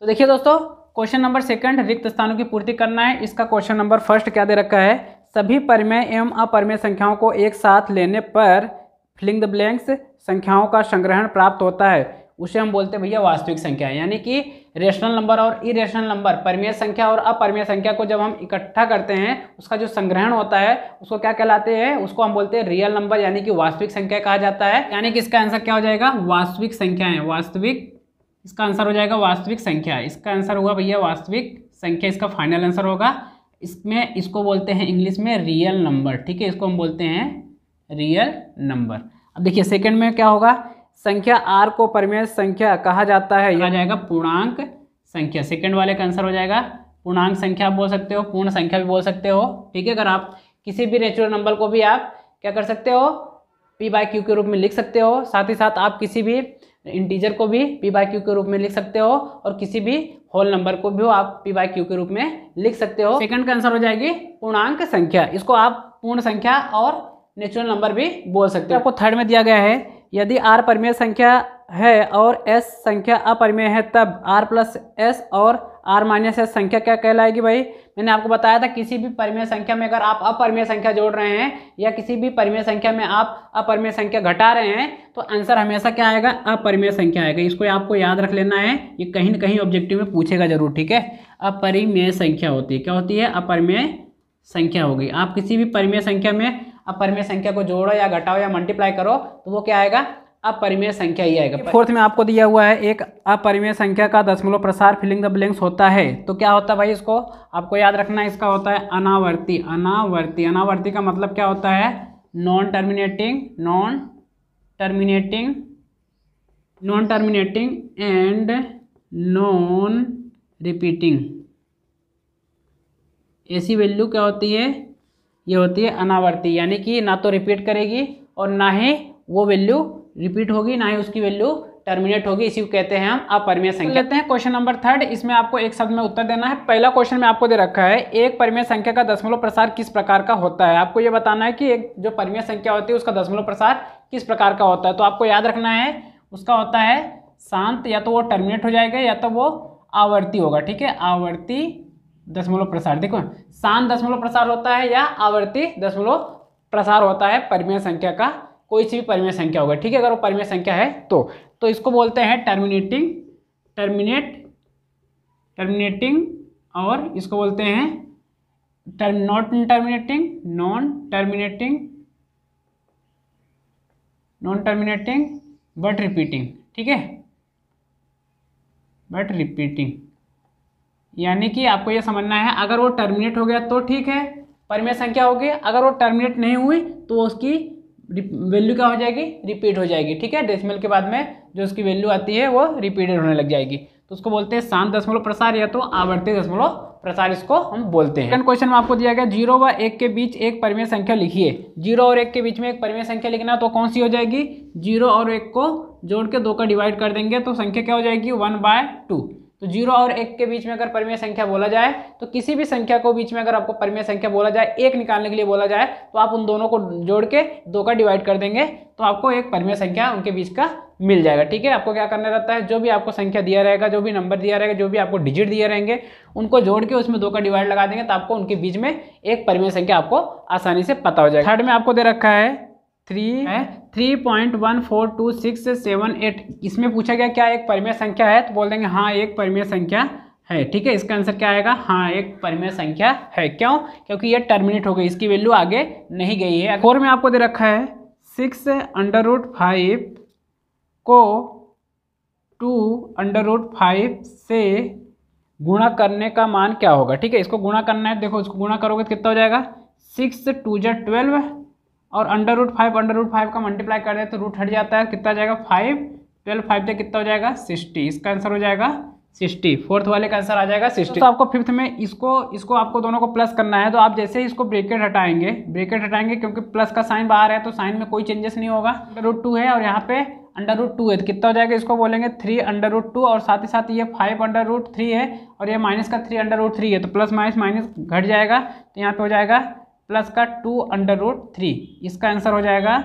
तो देखिए दोस्तों क्वेश्चन नंबर सेकंड रिक्त स्थानों की पूर्ति करना है इसका क्वेश्चन नंबर फर्स्ट क्या दे रखा है सभी परिमेय एवं अपरिमेय संख्याओं को एक साथ लेने पर फिलिंग द ब्लैंक्स संख्याओं का संग्रहण प्राप्त होता है उसे हम बोलते हैं भैया वास्तविक संख्या यानी कि रेशनल नंबर और इरेशनल नंबर परमेय संख्या और अपरमेय संख्या को जब हम इकट्ठा करते हैं उसका जो संग्रहण होता है उसको क्या कहलाते हैं उसको हम बोलते हैं रियल नंबर यानी कि वास्तविक संख्या कहा जाता है यानी कि इसका आंसर क्या हो जाएगा वास्तविक है वास्तविक इसका आंसर हो जाएगा वास्तविक संख्या इसका आंसर होगा भैया वास्तविक संख्या इसका फाइनल आंसर होगा इसमें इसको बोलते हैं इंग्लिश में रियल नंबर ठीक है इसको हम बोलते हैं रियल नंबर अब देखिए सेकंड में क्या होगा संख्या आर को परमेय संख्या कहा जाता है यह जाएगा पूर्णांक संख्या सेकंड वाले का आंसर हो जाएगा पूर्णांक संख्या बोल सकते हो पूर्ण संख्या भी बोल सकते हो ठीक है अगर आप किसी भी नेचुरल नंबर को भी आप क्या कर सकते हो पी बाय क्यू के रूप में लिख सकते हो साथ ही साथ आप किसी भी इंटीजर को भी पी बाई क्यू के रूप में लिख सकते हो और किसी भी होल नंबर को भी आप पी बाई क्यू के रूप में लिख सकते हो सेकंड का आंसर हो जाएगी पूर्णांक संख्या इसको आप पूर्ण संख्या और नेचुरल नंबर भी बोल सकते हो आपको थर्ड में दिया गया है यदि आर परमेय संख्या है और एस संख्या अपरिमेय है तब आर प्लस एस और आर माइनस एस संख्या क्या कहलाएगी भाई मैंने आपको बताया था किसी भी परिमेय संख्या में अगर आप अपरिमेय संख्या जोड़ रहे हैं या किसी भी परिमेय संख्या में आप अपरिमेय संख्या घटा रहे हैं तो आंसर हमेशा क्या आएगा अपरिमेय संख्या आएगा इसको आपको याद रख लेना है ये कहीं ना कहीं ऑब्जेक्टिव में पूछेगा जरूर ठीक है अपरिमेय संख्या होती है क्या होती है अपरिमेय संख्या होगी आप किसी भी परिमेय संख्या में अपरिमेय संख्या को जोड़ो या घटाओ या मल्टीप्लाई करो तो वो क्या आएगा अपरिमेय संख्या ये आएगा फोर्थ में आपको दिया हुआ है एक अपरिमेय संख्या का दशमलव प्रसार फिलिंग द ब्लैंक्स होता है तो क्या होता है भाई इसको आपको याद रखना है इसका होता है अनावर्ती अनावर्ती अनावर्ती का मतलब क्या होता है non terminating non terminating non terminating and non repeating ऐसी वैल्यू क्या होती है ये होती है अनावर्ती यानी कि ना तो रिपीट करेगी और ना ही वो वैल्यू रिपीट होगी ना ही उसकी वैल्यू टर्मिनेट होगी इसी को कहते हैं हम परमेय संख्या लेते हैं क्वेश्चन नंबर थर्ड इसमें आपको एक शब्द में उत्तर देना है पहला क्वेश्चन में आपको दे रखा है एक परमेय संख्या का दशमलव प्रसार किस प्रकार का होता है आपको ये बताना है कि एक जो परमेय संख्या होती है उसका दशमलव प्रसार किस प्रकार का होता है तो आपको याद रखना है उसका होता है शांत या तो वो टर्मिनेट हो जाएगा या तो वो आवर्ती होगा ठीक है आवर्ती दशमलव प्रसार देखो शांत दशमलव प्रसार होता है या आवर्ती दशमलव प्रसार होता है परिमेय संख्या का कोई सी भी परिमेय संख्या होगा ठीक है अगर वो परिमेय संख्या है तो तो इसको बोलते हैं टर्मिनेटिंग टर्मिनेट टर्मिनेटिंग और इसको बोलते हैं term not terminating non terminating non terminating but repeating ठीक है बट रिपीटिंग यानी कि आपको यह समझना है अगर वो टर्मिनेट हो गया तो ठीक है परिमेय संख्या होगी अगर वो टर्मिनेट नहीं हुई तो उसकी वैल्यू क्या हो जाएगी रिपीट हो जाएगी ठीक है डेसिमल के बाद में जो उसकी वैल्यू आती है वो रिपीटेड होने लग जाएगी तो उसको बोलते हैं शांत दशमलव प्रसार या तो आवर्ती दशमलव प्रसार इसको हम बोलते हैं क्वेश्चन में आपको दिया गया जीरो व एक के बीच एक परिमेय संख्या लिखिए जीरो और एक के बीच में एक परिमेय संख्या लिखना तो कौन सी हो जाएगी जीरो और एक को जोड़ के दो का डिवाइड कर देंगे तो संख्या क्या हो जाएगी वन बाय टू तो जीरो और एक के बीच में अगर परिमेय संख्या बोला जाए तो किसी भी संख्या को बीच में अगर आपको परिमेय संख्या बोला जाए एक निकालने के लिए बोला जाए तो आप उन दोनों को जोड़ के दो का डिवाइड कर देंगे तो आपको एक परिमेय संख्या उनके बीच का मिल जाएगा ठीक है आपको क्या करना रहता है जो भी आपको संख्या दिया रहेगा जो भी नंबर दिया रहेगा जो भी आपको डिजिट दिए रहेंगे उनको जोड़ के उसमें दो का डिवाइड लगा देंगे तो आपको उनके बीच में एक परिमेय संख्या आपको आसानी से पता हो जाएगा थर्ड में आपको दे रखा है थ्री है three point one four two six seven eight इसमें पूछा गया क्या एक परिमेय संख्या है तो बोल देंगे हाँ एक परिमेय संख्या है ठीक है इसका आंसर क्या आएगा हाँ एक परिमेय संख्या है क्यों क्योंकि ये टर्मिनेट हो गई इसकी वैल्यू आगे नहीं गई है फोर में आपको दे रखा है सिक्स अंडर रूट फाइव को टू अंडर रूट फाइव से गुणा करने का मान क्या होगा ठीक है इसको गुणा करना है देखो इसको गुणा करोगे तो कितना हो जाएगा सिक्स टू जै ट्वेल्व और under root five under root five का मल्टीप्लाई कर दें तो रूट हट जाता है कितना जाएगा फाइव ट्वेल्व फाइव से कितना हो जाएगा सिक्सटी इसका आंसर हो जाएगा सिक्सटी फोर्थ वाले का आंसर आ जाएगा सिक्सटी तो आपको फिफ्थ में इसको इसको आपको दोनों को प्लस करना है तो आप जैसे ही इसको ब्रेकेट हटाएंगे ब्रेकेट हटाएंगे क्योंकि प्लस का साइन बाहर है तो साइन में कोई चेंजेस नहीं होगा अंडर रूट टू है और यहाँ पे अंडर रूट टू है तो कितना हो जाएगा इसको बोलेंगे थ्री अंडर रूट टू और साथ ही साथ ये फाइव अंडर रूट थ्री है और ये माइनस का थ्री अंडर रूट थ्री है तो प्लस माइनस माइनस घट जाएगा तो यहाँ पे हो जाएगा प्लस का टू अंडर रूट थ्री इसका आंसर हो जाएगा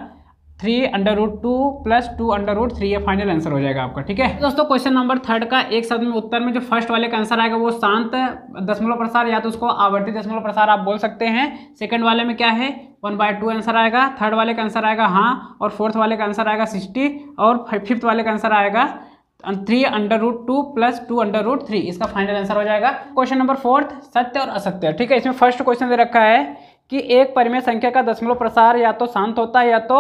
three under root two plus two under root three ये फाइनल आंसर हो जाएगा आपका ठीक है दोस्तों क्वेश्चन नंबर थर्ड का एक शब्द में उत्तर में जो फर्स्ट वाले का आंसर आएगा वो शांत दशमलव प्रसार या तो उसको आवर्ती दशमलव प्रसार आप बोल सकते हैं सेकंड वाले में क्या है वन बाय टू आंसर आएगा थर्ड वाले का आंसर आएगा हाँ और फोर्थ वाले का आंसर आएगा सिक्सटी और फिफ्थ वाले का आंसर आएगा अं, three under root two plus two under root three इसका फाइनल आंसर हो जाएगा क्वेश्चन नंबर फोर्थ सत्य और असत्य ठीक है इसमें फर्स्ट क्वेश्चन दे रखा है कि एक परिमेय संख्या का दशमलव प्रसार या तो शांत होता है या तो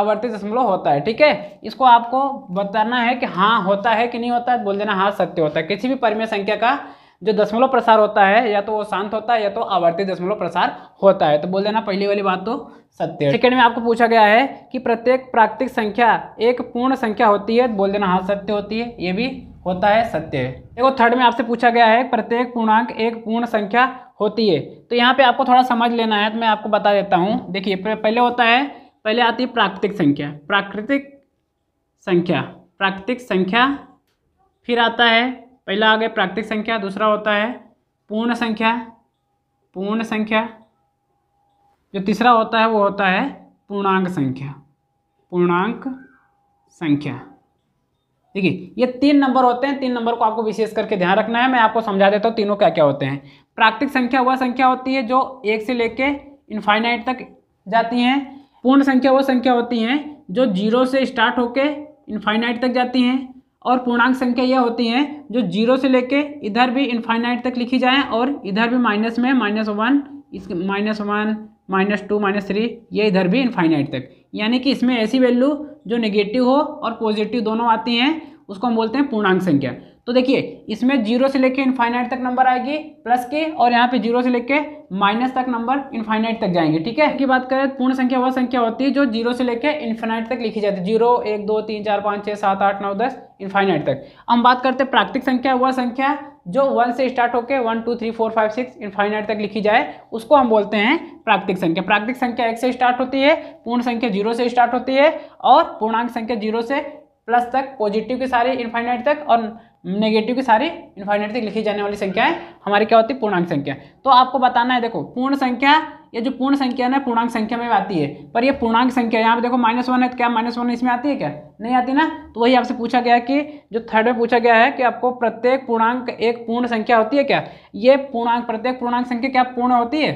आवर्ती दशमलव होता है ठीक है इसको आपको बताना है कि हाँ होता है कि नहीं होता है बोल देना हाँ सत्य होता है किसी भी परिमेय संख्या का जो दशमलव प्रसार होता है या तो वो शांत होता है या तो आवर्ती दशमलव प्रसार होता है तो बोल देना पहली वाली बात तो सत्य है सेकेंड में आपको पूछा गया है कि प्रत्येक प्राकृतिक संख्या एक पूर्ण संख्या होती है बोल देना हाँ सत्य होती है ये भी होता है सत्य है देखो थर्ड में आपसे पूछा गया है प्रत्येक पूर्णांक एक पूर्ण संख्या होती है तो यहाँ पे आपको थोड़ा समझ लेना है तो मैं आपको बता देता हूँ देखिए पहले होता है पहले आती है प्राकृतिक संख्या प्राकृतिक संख्या प्राकृतिक संख्या फिर आता है पहला आ गया प्राकृतिक संख्या दूसरा होता है पूर्ण संख्या पूर्ण संख्या जो तीसरा होता है वो होता है पूर्णांक संख्या पूर्णांक संख्या देखिए ये तीन नंबर होते हैं तीन नंबर को आपको विशेष करके ध्यान रखना है मैं आपको समझा देता हूँ तीनों क्या क्या होते हैं प्राकृतिक संख्या वह संख्या होती है जो एक से लेके इन्फाइनाइट तक जाती हैं पूर्ण संख्या वह संख्या होती हैं जो जीरो से स्टार्ट होके इनफाइनाइट तक जाती हैं और पूर्णांक संख्या यह होती हैं जो जीरो से लेके इधर भी इन्फाइनाइट तक लिखी जाए और इधर भी माइनस में माइनस वन इस minus one minus two minus three ये इधर भी इन्फाइनाइट तक यानी कि इसमें ऐसी वैल्यू जो नेगेटिव हो और पॉजिटिव दोनों आती हैं उसको हम बोलते हैं पूर्णांक संख्या तो देखिए इसमें जीरो से लेके इनफाइनाइट तक नंबर आएगी प्लस के और यहाँ पे जीरो से लेके माइनस तक नंबर इनफाइनाइट तक जाएंगे ठीक है की बात करें पूर्ण संख्या वह संख्या होती है जो जीरो से लेके इन्फाइनाइट तक लिखी जाती है जीरो एक दो तीन चार पाँच छः सात आठ नौ दस इन्फाइनाइट तक हम बात करते हैं प्राकृतिक संख्या वह संख्या जो वन से स्टार्ट होकर one two three four five six infinite तक लिखी जाए उसको हम बोलते हैं प्राकृतिक संख्या प्राकृतिक संख्या एक से स्टार्ट होती है पूर्ण संख्या जीरो से स्टार्ट होती है और पूर्णांक संख्या जीरो से प्लस तक पॉजिटिव के सारे इन्फाइनाइट तक और नेगेटिव की सारी इन्फाइनेट तक लिखी जाने वाली संख्याएं हमारी क्या होती है पूर्णांक संख्या तो आपको बताना है देखो पूर्ण संख्या ये जो पूर्ण संख्या ना पूर्णांक संख्या में आती है पर ये पूर्णांक संख्या यहाँ पे देखो माइनस वन है तो क्या माइनस वन इसमें आती है क्या नहीं आती ना तो वही आपसे पूछा गया कि जो थर्ड में पूछा गया है कि आपको प्रत्येक पूर्णांक एक पूर्ण संख्या होती है क्या ये पूर्णांक प्रत्येक पूर्णांक संख्या क्या पूर्ण होती है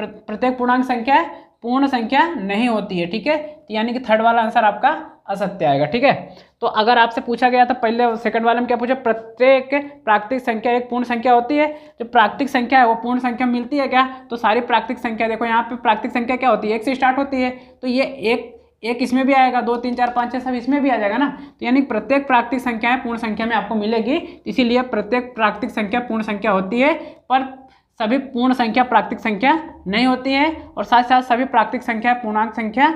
प्रत्येक पूर्णांक संख्या पूर्ण संख्या नहीं होती है ठीक है तो यानी कि थर्ड वाला आंसर आपका असत्य आएगा ठीक है तो अगर आपसे पूछा गया तो पहले सेकंड वाले में क्या पूछा प्रत्येक प्राकृतिक संख्या एक पूर्ण संख्या होती है जो प्राकृतिक संख्या है वो पूर्ण संख्या मिलती है क्या तो सारी प्राकृतिक संख्या देखो यहाँ पे प्राकृतिक संख्या क्या होती है एक से स्टार्ट होती है तो ये एक एक इसमें भी आएगा दो तीन चार पाँच छः सब इसमें भी आ जाएगा ना तो यानी प्रत्येक प्राकृतिक संख्याएँ पूर्ण संख्या में आपको मिलेगी इसीलिए प्रत्येक प्राकृतिक संख्या पूर्ण संख्या होती है पर सभी पूर्ण संख्या प्राकृतिक संख्या नहीं होती है और साथ साथ सभी प्राकृतिक संख्या पूर्णांक संख्या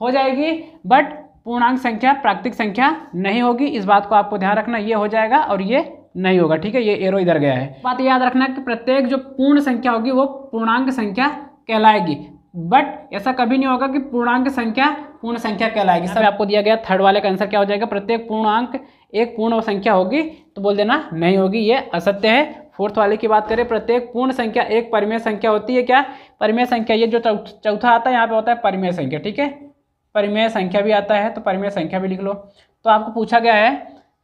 हो जाएगी बट पूर्णांक संख्या प्राकृतिक संख्या नहीं होगी इस बात को आपको ध्यान रखना ये हो जाएगा और ये नहीं होगा ठीक है ये एरो इधर गया है बात याद रखना कि प्रत्येक जो पूर्ण संख्या होगी वो पूर्णांक संख्या कहलाएगी बट ऐसा कभी नहीं होगा कि पूर्णांक संख्या पूर्ण संख्या कहलाएगी सब आपको दिया गया थर्ड वाले का आंसर क्या हो जाएगा प्रत्येक पूर्णांक एक पूर्ण संख्या होगी तो बोल देना नहीं होगी ये असत्य है फोर्थ वाले की बात करें प्रत्येक पूर्ण संख्या एक परिमेय संख्या होती है क्या परिमेय संख्या ये जो चौथा आता है यहाँ पे होता है परिमेय संख्या ठीक है परिमेय संख्या भी आता है तो परिमेय संख्या भी लिख लो तो आपको पूछा गया है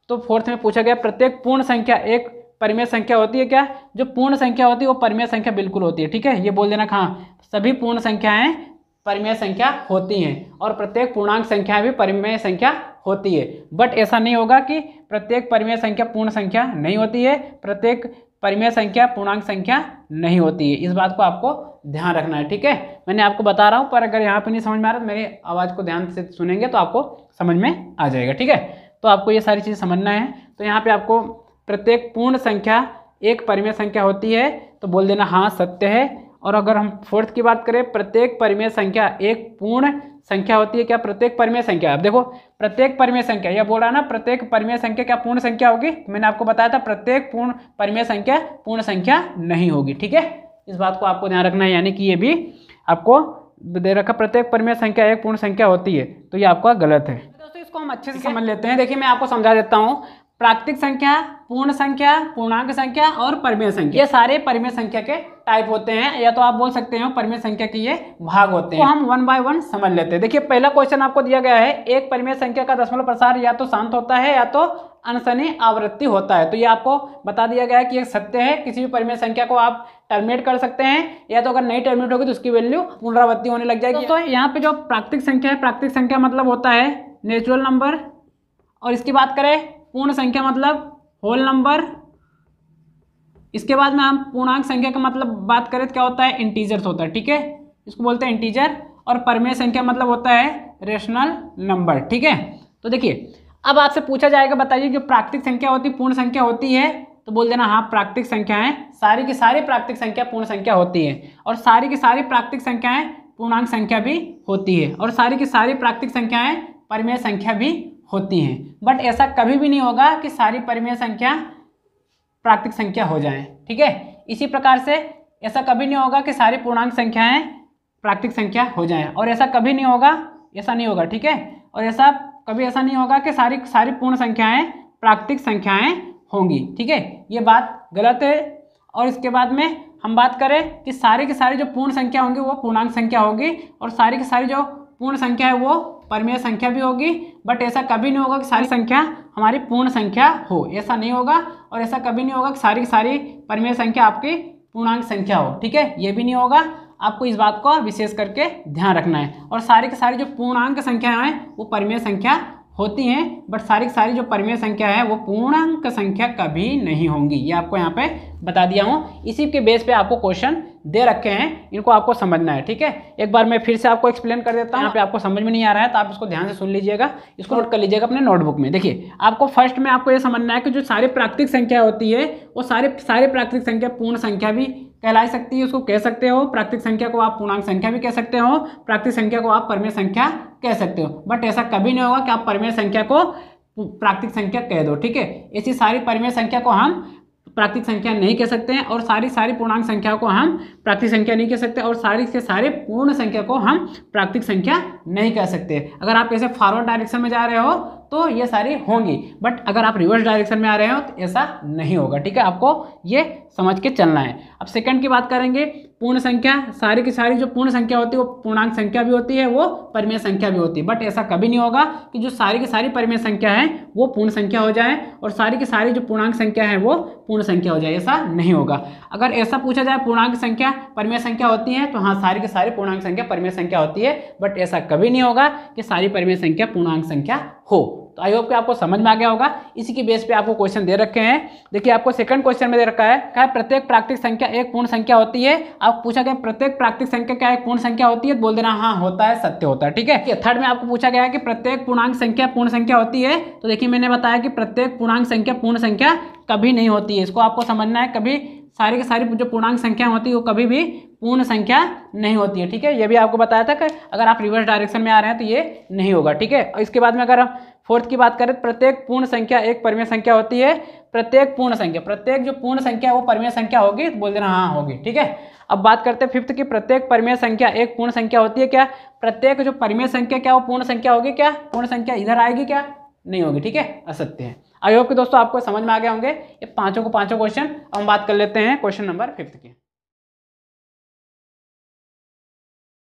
तो फोर्थ में पूछा गया प्रत्येक पूर्ण संख्या एक परिमेय संख्या होती है क्या जो पूर्ण संख्या होती है वो परिमेय संख्या बिल्कुल होती है ठीक है ये बोल देना कहाँ सभी पूर्ण संख्याएं परिमेय संख्या होती हैं और प्रत्येक पूर्णांक संख्या भी परिमेय संख्या होती है बट ऐसा नहीं होगा कि प्रत्येक परिमेय संख्या पूर्ण संख्या नहीं होती है प्रत्येक परिमेय संख्या पूर्णांक संख्या नहीं होती है इस बात को आपको ध्यान रखना है ठीक है मैंने आपको बता रहा हूँ पर अगर यहाँ पर नहीं समझ में आ रहा तो मेरी आवाज़ को ध्यान से सुनेंगे तो आपको समझ में आ जाएगा ठीक है तो आपको ये सारी चीज़ें समझना है तो यहाँ पर आपको प्रत्येक पूर्ण संख्या एक परिमेय संख्या होती है तो बोल देना हाँ सत्य है और अगर हम फोर्थ की बात करें प्रत्येक परिमेय संख्या एक पूर्ण संख्या होती है क्या प्रत्येक परिमेय संख्या अब देखो प्रत्येक परिमेय संख्या यह बोल रहा है ना प्रत्येक परिमेय संख्या क्या पूर्ण संख्या होगी मैंने आपको बताया था प्रत्येक पूर्ण परिमेय संख्या पूर्ण संख्या नहीं होगी ठीक है इस बात को आपको ध्यान रखना है यानी कि ये भी आपको दे रखा प्रत्येक परिमेय संख्या एक पूर्ण संख्या होती है तो ये आपका गलत है तो दोस्तों इसको हम अच्छे से समझ लेते हैं देखिए मैं आपको समझा देता हूँ प्राकृतिक संख्या पूर्ण संख्या पूर्णांक संख्या और परिमेय संख्या ये सारे परिमेय संख्या के टाइप होते हैं या तो आप बोल सकते हैं परिमेय संख्या के ये भाग होते हैं तो हम वन बाय वन समझ लेते हैं देखिए पहला क्वेश्चन आपको दिया गया है एक परिमेय संख्या का दशमलव प्रसार या तो शांत होता है या तो अनशनी आवृत्ति होता है तो ये आपको बता दिया गया है कि एक सत्य है किसी भी परिमेय संख्या को आप टर्मिनेट कर सकते हैं या तो अगर नहीं टर्मिनेट होगी तो उसकी वैल्यू पुनरावृत्ति होने लग जाएगी तो यहाँ पे जो प्राकृतिक संख्या है प्राकृतिक संख्या मतलब होता है नेचुरल नंबर और इसकी बात करें पूर्ण संख्या मतलब होल नंबर इसके बाद में हम पूर्णांक संख्या का मतलब बात करें तो क्या होता है इंटीजर्स होता है ठीक है इसको बोलते हैं इंटीजर और परमेय संख्या मतलब होता है रेशनल नंबर ठीक है तो देखिए अब आपसे पूछा जाएगा बताइए जो प्राकृतिक संख्या होती है पूर्ण संख्या होती है तो बोल देना हाँ प्राकृतिक संख्याएं सारी की सारी प्राकृतिक संख्या पूर्ण संख्या होती है और सारी की सारी प्राकृतिक संख्याएं पूर्णांक संख्या भी होती है और सारी की सारी प्राकृतिक संख्याएं परमेय संख्या भी होती हैं बट ऐसा कभी भी नहीं होगा कि सारी परिमेय संख्या प्राकृतिक संख्या हो जाए ठीक है इसी प्रकार से ऐसा कभी नहीं होगा कि सारी पूर्णांक संख्याएं प्राकृतिक संख्या हो जाए और ऐसा कभी नहीं होगा ऐसा नहीं होगा ठीक है और ऐसा कभी ऐसा नहीं होगा कि सारी सारी पूर्ण संख्याएं प्राकृतिक संख्याएं होंगी ठीक है ये बात गलत है और इसके बाद में हम बात करें कि सारी की सारी जो पूर्ण संख्या होंगी वो पूर्णांक संख्या होगी और सारी की सारी जो पूर्ण संख्या है वो परमेय संख्या भी होगी बट ऐसा कभी नहीं होगा कि सारी संख्या हमारी पूर्ण संख्या हो ऐसा नहीं होगा और ऐसा कभी नहीं होगा कि सारी की सारी परमेय संख्या आपकी पूर्णांक संख्या हो ठीक है ये भी नहीं होगा आपको इस बात को विशेष करके ध्यान रखना है और सारी की सारी जो पूर्णांक संख्याएं हैं वो परमेय संख्या होती हैं बट सारी सारी जो परिमेय संख्या है वो पूर्णांक संख्या कभी नहीं होंगी ये आपको यहाँ पे बता दिया हूँ इसी के बेस पे आपको क्वेश्चन दे रखे हैं इनको आपको समझना है ठीक है एक बार मैं फिर से आपको एक्सप्लेन कर देता हूँ यहाँ पे आपको समझ में नहीं आ रहा है तो आप इसको ध्यान से सुन लीजिएगा इसको नोट कर लीजिएगा अपने नोटबुक में देखिए आपको फर्स्ट में आपको ये समझना है कि जो सारी प्राकृतिक संख्या होती है वो सारे सारे प्राकृतिक संख्या पूर्ण संख्या भी कहलाई सकती है उसको कह सकते हो प्राकृतिक संख्या को आप पूर्णांक संख्या भी कह सकते हो प्राकृतिक संख्या को आप परमेय संख्या कह सकते हो बट ऐसा कभी नहीं होगा कि आप परमेय संख्या को प्राकृतिक संख्या कह दो ठीक है ऐसी सारी परमेय संख्या को हम प्राकृतिक संख्या नहीं कह सकते हैं और सारी सारी पूर्णांक संख्या को हम प्राकृतिक संख्या नहीं कह सकते और सारी से सारे पूर्ण संख्या को हम प्राकृतिक संख्या नहीं कह सकते अगर आप ऐसे फॉरवर्ड डायरेक्शन में जा रहे हो तो ये सारी होंगी बट अगर आप रिवर्स डायरेक्शन में आ रहे हो तो ऐसा नहीं होगा ठीक है आपको ये समझ के चलना है अब सेकंड की बात करेंगे पूर्ण संख्या सारी की सारी जो पूर्ण संख्या होती है वो पूर्णांक संख्या भी होती है वो परिमेय संख्या भी होती है बट ऐसा कभी नहीं होगा कि जो सारी की सारी परिमेय संख्या है वो पूर्ण संख्या हो जाए और सारी की सारी जो पूर्णांक संख्या है वो पूर्ण संख्या हो जाए ऐसा नहीं होगा अगर ऐसा पूछा जाए पूर्णांक संख्या परिमेय संख्या होती है तो हाँ सारी के सारी पूर्णांक संख्या परिमेय संख्या होती है बट ऐसा कभी नहीं होगा कि सारी परिमेय संख्या पूर्णांक संख्या हो तो आई होप कि आपको समझ में आ गया होगा इसी के बेस पे आपको क्वेश्चन दे रखे हैं देखिए आपको सेकंड क्वेश्चन में दे रखा है क्या प्रत्येक प्राकृतिक संख्या एक पूर्ण संख्या होती है आप पूछा गया प्रत्येक प्राकृतिक संख्या क्या एक पूर्ण संख्या होती है तो बोल देना हाँ होता है सत्य होता है ठीक है थर्ड में आपको पूछा गया है कि प्रत्येक पूर्णांक संख्या पूर्ण संख्या होती है तो देखिए मैंने बताया कि प्रत्येक पूर्णांक संख्या पूर्ण संख्या कभी नहीं होती है इसको आपको समझना है कभी सारी की सारी जो पूर्णांक संख्या होती है वो कभी भी पूर्ण संख्या नहीं होती है ठीक है ये भी आपको बताया था कि अगर आप रिवर्स डायरेक्शन में आ रहे हैं तो ये नहीं होगा ठीक है और इसके बाद में अगर हम फोर्थ की बात करें तो प्रत्येक पूर्ण संख्या एक परिमेय संख्या होती है प्रत्येक पूर्ण संख्या प्रत्येक जो पूर्ण संख्या वो परिमेय संख्या होगी तो बोल देना हाँ होगी ठीक है अब बात करते हैं फिफ्थ की प्रत्येक परिमेय संख्या एक पूर्ण संख्या होती है क्या प्रत्येक जो परिमेय संख्या क्या वो पूर्ण संख्या होगी क्या पूर्ण संख्या इधर आएगी क्या नहीं होगी ठीक है असत्य है आई होप कि दोस्तों आपको समझ में आ गए होंगे ये पांचों को पांचों क्वेश्चन हम बात कर लेते हैं क्वेश्चन नंबर फिफ्थ की